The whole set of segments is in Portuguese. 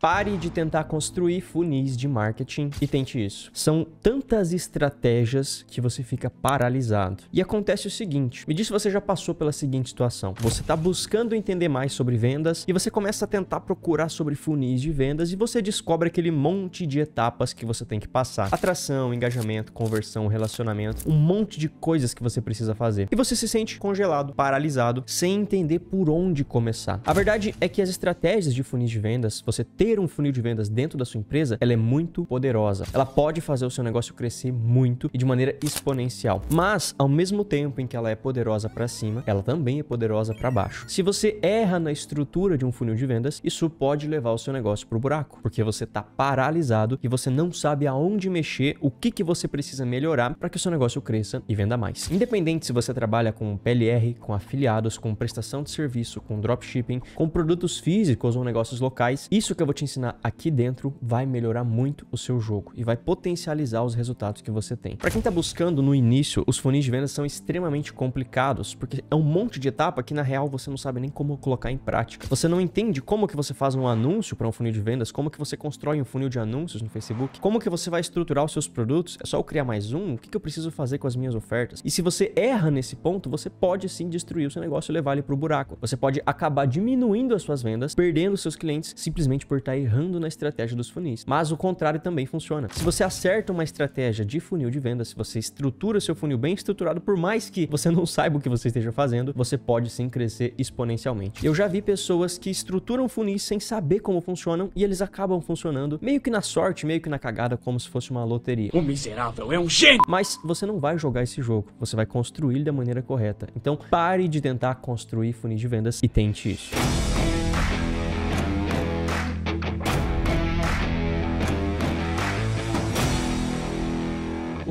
Pare de tentar construir funis de marketing e tente isso. São tantas estratégias que você fica paralisado. E acontece o seguinte, me diz se você já passou pela seguinte situação. Você está buscando entender mais sobre vendas e você começa a tentar procurar sobre funis de vendas e você descobre aquele monte de etapas que você tem que passar. Atração, engajamento, conversão, relacionamento, um monte de coisas que você precisa fazer. E você se sente congelado, paralisado, sem entender por onde começar. A verdade é que as estratégias de funis de vendas, você tem ter um funil de vendas dentro da sua empresa, ela é muito poderosa. Ela pode fazer o seu negócio crescer muito e de maneira exponencial. Mas, ao mesmo tempo em que ela é poderosa para cima, ela também é poderosa para baixo. Se você erra na estrutura de um funil de vendas, isso pode levar o seu negócio para o buraco, porque você está paralisado e você não sabe aonde mexer, o que que você precisa melhorar para que o seu negócio cresça e venda mais. Independente se você trabalha com PLR, com afiliados, com prestação de serviço, com dropshipping, com produtos físicos ou negócios locais, isso que eu vou te ensinar aqui dentro vai melhorar muito o seu jogo e vai potencializar os resultados que você tem. Para quem está buscando no início, os funis de vendas são extremamente complicados, porque é um monte de etapa que na real você não sabe nem como colocar em prática. Você não entende como que você faz um anúncio para um funil de vendas, como que você constrói um funil de anúncios no Facebook, como que você vai estruturar os seus produtos, é só eu criar mais um, o que, que eu preciso fazer com as minhas ofertas? E se você erra nesse ponto, você pode sim destruir o seu negócio e levar ele para o buraco. Você pode acabar diminuindo as suas vendas, perdendo seus clientes simplesmente por Tá errando na estratégia dos funis. Mas o contrário também funciona. Se você acerta uma estratégia de funil de venda, se você estrutura seu funil bem estruturado, por mais que você não saiba o que você esteja fazendo, você pode sim crescer exponencialmente. Eu já vi pessoas que estruturam funis sem saber como funcionam e eles acabam funcionando meio que na sorte, meio que na cagada, como se fosse uma loteria. O miserável é um gênio! Mas você não vai jogar esse jogo, você vai construir da maneira correta. Então pare de tentar construir funis de vendas e tente isso.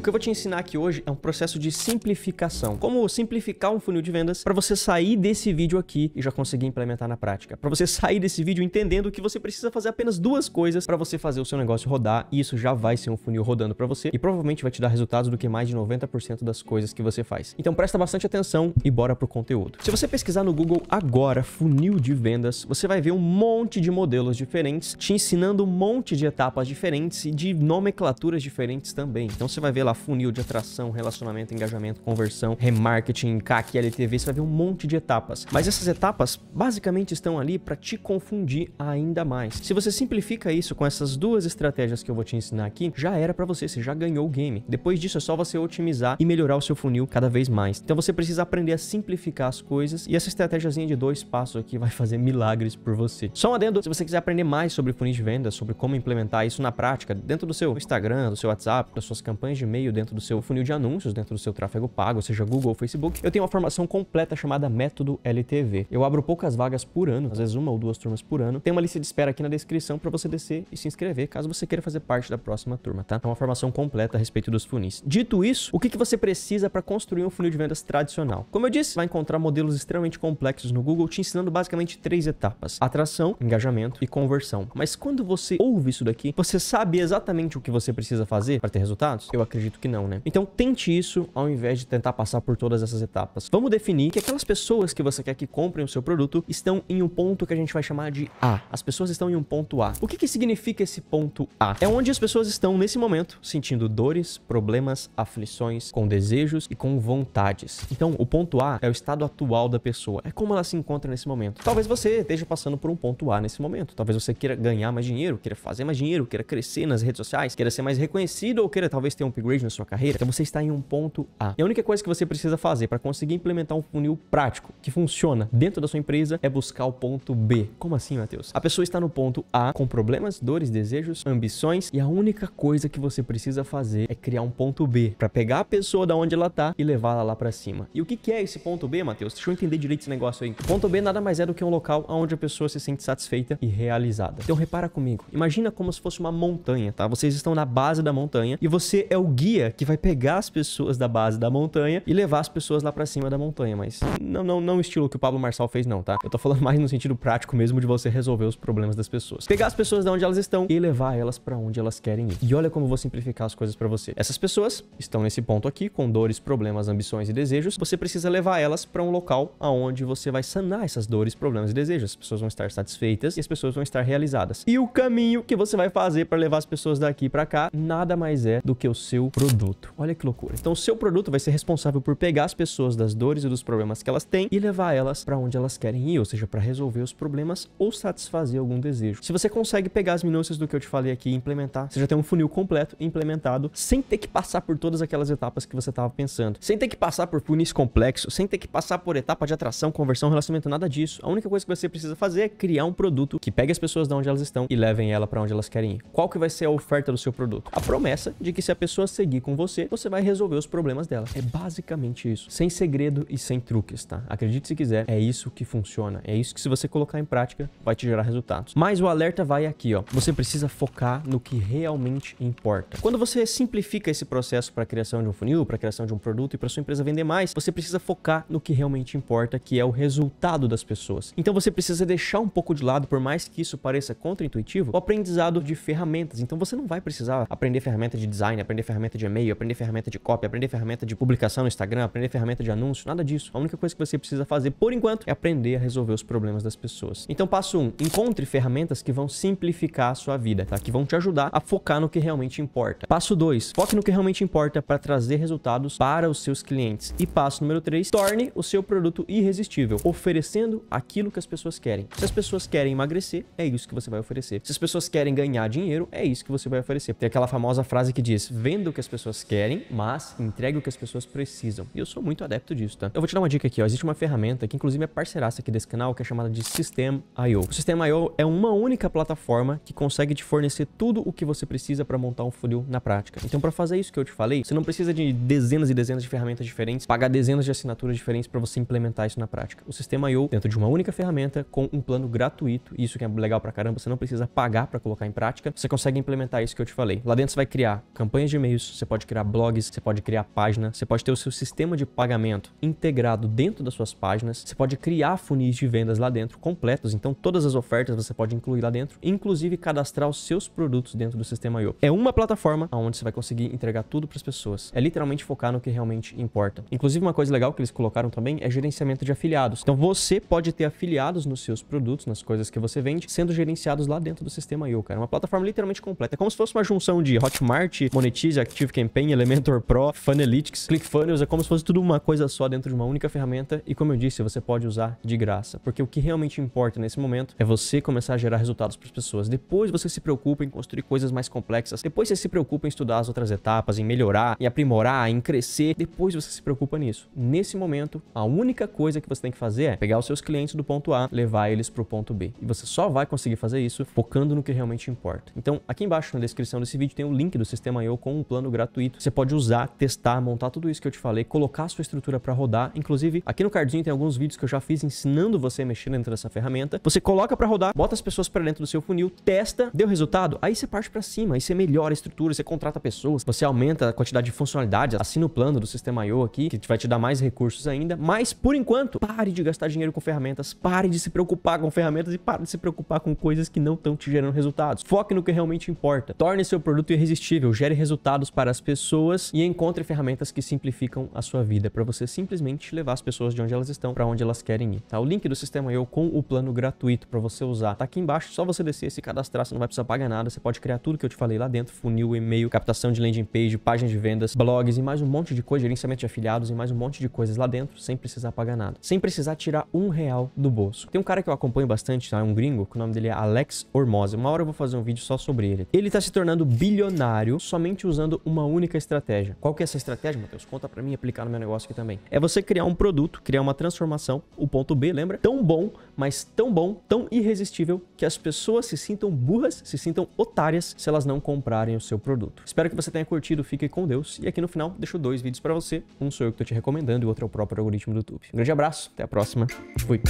que eu vou te ensinar aqui hoje é um processo de simplificação. Como simplificar um funil de vendas para você sair desse vídeo aqui e já conseguir implementar na prática. Para você sair desse vídeo entendendo que você precisa fazer apenas duas coisas para você fazer o seu negócio rodar e isso já vai ser um funil rodando para você e provavelmente vai te dar resultados do que mais de 90% das coisas que você faz. Então presta bastante atenção e bora pro conteúdo. Se você pesquisar no Google agora funil de vendas, você vai ver um monte de modelos diferentes te ensinando um monte de etapas diferentes e de nomenclaturas diferentes também. Então você vai ver lá funil de atração, relacionamento, engajamento, conversão, remarketing, CAC, LTV, você vai ver um monte de etapas. Mas essas etapas basicamente estão ali para te confundir ainda mais. Se você simplifica isso com essas duas estratégias que eu vou te ensinar aqui, já era para você, você já ganhou o game. Depois disso é só você otimizar e melhorar o seu funil cada vez mais. Então você precisa aprender a simplificar as coisas e essa estratégiazinha de dois passos aqui vai fazer milagres por você. Só um adendo, se você quiser aprender mais sobre funil de venda, sobre como implementar isso na prática, dentro do seu Instagram, do seu WhatsApp, das suas campanhas de e-mail, e-mail, dentro do seu funil de anúncios, dentro do seu tráfego pago, seja Google ou Facebook, eu tenho uma formação completa chamada Método LTV. Eu abro poucas vagas por ano, às vezes uma ou duas turmas por ano. Tem uma lista de espera aqui na descrição para você descer e se inscrever, caso você queira fazer parte da próxima turma, tá? É uma formação completa a respeito dos funis. Dito isso, o que, que você precisa para construir um funil de vendas tradicional? Como eu disse, vai encontrar modelos extremamente complexos no Google, te ensinando basicamente três etapas: atração, engajamento e conversão. Mas quando você ouve isso daqui, você sabe exatamente o que você precisa fazer para ter resultados? Eu acredito acredito que não, né? Então tente isso ao invés de tentar passar por todas essas etapas. Vamos definir que aquelas pessoas que você quer que comprem o seu produto estão em um ponto que a gente vai chamar de A. As pessoas estão em um ponto A. O que, que significa esse ponto A? É onde as pessoas estão nesse momento sentindo dores, problemas, aflições, com desejos e com vontades. Então o ponto A é o estado atual da pessoa, é como ela se encontra nesse momento. Talvez você esteja passando por um ponto A nesse momento. Talvez você queira ganhar mais dinheiro, queira fazer mais dinheiro, queira crescer nas redes sociais, queira ser mais reconhecido ou queira talvez ter um upgrade upgrade na sua carreira, então você está em um ponto A. E a única coisa que você precisa fazer para conseguir implementar um funil prático que funciona dentro da sua empresa é buscar o ponto B. Como assim, Matheus? A pessoa está no ponto A com problemas, dores, desejos, ambições e a única coisa que você precisa fazer é criar um ponto B para pegar a pessoa da onde ela está e levá-la lá para cima. E o que é esse ponto B, Matheus? Deixa eu entender direito esse negócio aí. Ponto B nada mais é do que um local onde a pessoa se sente satisfeita e realizada. Então repara comigo, imagina como se fosse uma montanha, tá? Vocês estão na base da montanha e você é o guia guia que vai pegar as pessoas da base da montanha e levar as pessoas lá para cima da montanha, mas não, não, não estilo que o Pablo Marçal fez não, tá? Eu tô falando mais no sentido prático mesmo de você resolver os problemas das pessoas. Pegar as pessoas de onde elas estão e levar elas para onde elas querem ir. E olha como eu vou simplificar as coisas para você. Essas pessoas estão nesse ponto aqui com dores, problemas, ambições e desejos. Você precisa levar elas para um local aonde você vai sanar essas dores, problemas e desejos. As pessoas vão estar satisfeitas e as pessoas vão estar realizadas. E o caminho que você vai fazer para levar as pessoas daqui para cá nada mais é do que o seu produto. Olha que loucura. Então, o seu produto vai ser responsável por pegar as pessoas das dores e dos problemas que elas têm e levar elas para onde elas querem ir, ou seja, para resolver os problemas ou satisfazer algum desejo. Se você consegue pegar as minúcias do que eu te falei aqui e implementar, você já tem um funil completo implementado sem ter que passar por todas aquelas etapas que você estava pensando, sem ter que passar por funis complexos, sem ter que passar por etapa de atração, conversão, relacionamento, nada disso. A única coisa que você precisa fazer é criar um produto que pegue as pessoas de onde elas estão e levem ela para onde elas querem ir. Qual que vai ser a oferta do seu produto? A promessa de que se a pessoa seguir seguir com você, você vai resolver os problemas dela. É basicamente isso. Sem segredo e sem truques, tá? Acredite se quiser, é isso que funciona. É isso que se você colocar em prática, vai te gerar resultados. Mas o alerta vai aqui, ó. Você precisa focar no que realmente importa. Quando você simplifica esse processo para a criação de um funil, para a criação de um produto e para sua empresa vender mais, você precisa focar no que realmente importa, que é o resultado das pessoas. Então você precisa deixar um pouco de lado, por mais que isso pareça contraintuitivo, o aprendizado de ferramentas. Então você não vai precisar aprender ferramenta de design, aprender ferramenta ferramenta de e-mail, aprender ferramenta de cópia, aprender ferramenta de publicação no Instagram, aprender ferramenta de anúncio, nada disso. A única coisa que você precisa fazer por enquanto é aprender a resolver os problemas das pessoas. Então, passo 1, um, encontre ferramentas que vão simplificar a sua vida, tá? Que vão te ajudar a focar no que realmente importa. Passo 2, foque no que realmente importa para trazer resultados para os seus clientes. E passo número 3, torne o seu produto irresistível, oferecendo aquilo que as pessoas querem. Se as pessoas querem emagrecer, é isso que você vai oferecer. Se as pessoas querem ganhar dinheiro, é isso que você vai oferecer. Tem aquela famosa frase que diz: vendo que as as pessoas querem, mas entregue o que as pessoas precisam. E eu sou muito adepto disso, tá? Eu vou te dar uma dica aqui, ó. Existe uma ferramenta que inclusive é parceiraça aqui desse canal, que é chamada de System.io. O System.io é uma única plataforma que consegue te fornecer tudo o que você precisa para montar um funil na prática. Então, para fazer isso que eu te falei, você não precisa de dezenas e dezenas de ferramentas diferentes, pagar dezenas de assinaturas diferentes para você implementar isso na prática. O System.io, dentro de uma única ferramenta, com um plano gratuito, isso que é legal pra caramba, você não precisa pagar para colocar em prática, você consegue implementar isso que eu te falei. Lá dentro você vai criar campanhas de e-mails, você pode criar blogs, você pode criar página, você pode ter o seu sistema de pagamento integrado dentro das suas páginas, você pode criar funis de vendas lá dentro completos, então todas as ofertas você pode incluir lá dentro, inclusive cadastrar os seus produtos dentro do sistema IO. É uma plataforma onde você vai conseguir entregar tudo para as pessoas. É literalmente focar no que realmente importa. Inclusive uma coisa legal que eles colocaram também é gerenciamento de afiliados. Então você pode ter afiliados nos seus produtos, nas coisas que você vende, sendo gerenciados lá dentro do sistema IO, cara. é Uma plataforma literalmente completa. É como se fosse uma junção de Hotmart, Monetize, Active Campaign, Elementor Pro, Funnelytics, ClickFunnels, é como se fosse tudo uma coisa só dentro de uma única ferramenta e como eu disse, você pode usar de graça, porque o que realmente importa nesse momento é você começar a gerar resultados para as pessoas. Depois você se preocupa em construir coisas mais complexas, depois você se preocupa em estudar as outras etapas, em melhorar, em aprimorar, em crescer, depois você se preocupa nisso. Nesse momento, a única coisa que você tem que fazer é pegar os seus clientes do ponto A, levar eles para o ponto B. E você só vai conseguir fazer isso focando no que realmente importa. Então, aqui embaixo na descrição desse vídeo tem o link do sistema eu com um plano gratuito. Você pode usar, testar, montar tudo isso que eu te falei, colocar a sua estrutura para rodar. Inclusive, aqui no cardzinho tem alguns vídeos que eu já fiz ensinando você a mexer dentro dessa ferramenta. Você coloca para rodar, bota as pessoas para dentro do seu funil, testa, deu resultado, aí você parte para cima, aí você melhora a estrutura, você contrata pessoas, você aumenta a quantidade de funcionalidades, assina o plano do sistema IO aqui, que vai te dar mais recursos ainda. Mas por enquanto, pare de gastar dinheiro com ferramentas, pare de se preocupar com ferramentas e pare de se preocupar com coisas que não estão te gerando resultados. Foque no que realmente importa. Torne seu produto irresistível, gere resultados para as pessoas e encontre ferramentas que simplificam a sua vida, para você simplesmente levar as pessoas de onde elas estão para onde elas querem ir. Tá? O link do Sistema Eu com o plano gratuito para você usar tá aqui embaixo, só você descer, se cadastrar, você não vai precisar pagar nada, você pode criar tudo que eu te falei lá dentro, funil, e-mail, captação de landing page, página de vendas, blogs e mais um monte de coisa, gerenciamento de afiliados e mais um monte de coisas lá dentro, sem precisar pagar nada, sem precisar tirar um real do bolso. Tem um cara que eu acompanho bastante, tá? é um gringo, que o nome dele é Alex Hormosa, uma hora eu vou fazer um vídeo só sobre ele. Ele tá se tornando bilionário somente usando uma única estratégia. Qual que é essa estratégia, Matheus? Conta para mim aplicar no meu negócio aqui também. É você criar um produto, criar uma transformação, o ponto B, lembra? Tão bom, mas tão bom, tão irresistível, que as pessoas se sintam burras, se sintam otárias se elas não comprarem o seu produto. Espero que você tenha curtido, fique com Deus. E aqui no final, deixo dois vídeos para você. Um sou eu que tô te recomendando e o outro é o próprio algoritmo do YouTube. Um grande abraço, até a próxima. Fui.